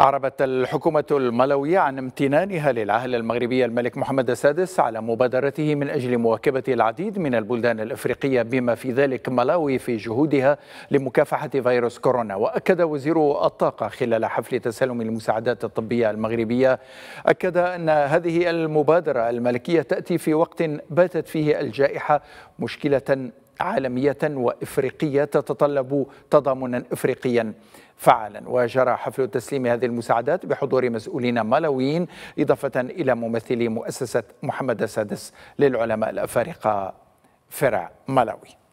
أعربت الحكومة الملوية عن امتنانها للعهد المغربي الملك محمد السادس على مبادرته من أجل مواكبة العديد من البلدان الإفريقية بما في ذلك ملاوي في جهودها لمكافحة فيروس كورونا وأكد وزير الطاقة خلال حفل تسلم المساعدات الطبية المغربية أكد أن هذه المبادرة الملكية تأتي في وقت باتت فيه الجائحة مشكلة عالمية وإفريقية تتطلب تضامنا إفريقيا فعالا وجرى حفل تسليم هذه المساعدات بحضور مسؤولين ملويين إضافة إلى ممثلي مؤسسة محمد السادس للعلماء الأفارقة فرع مالاوي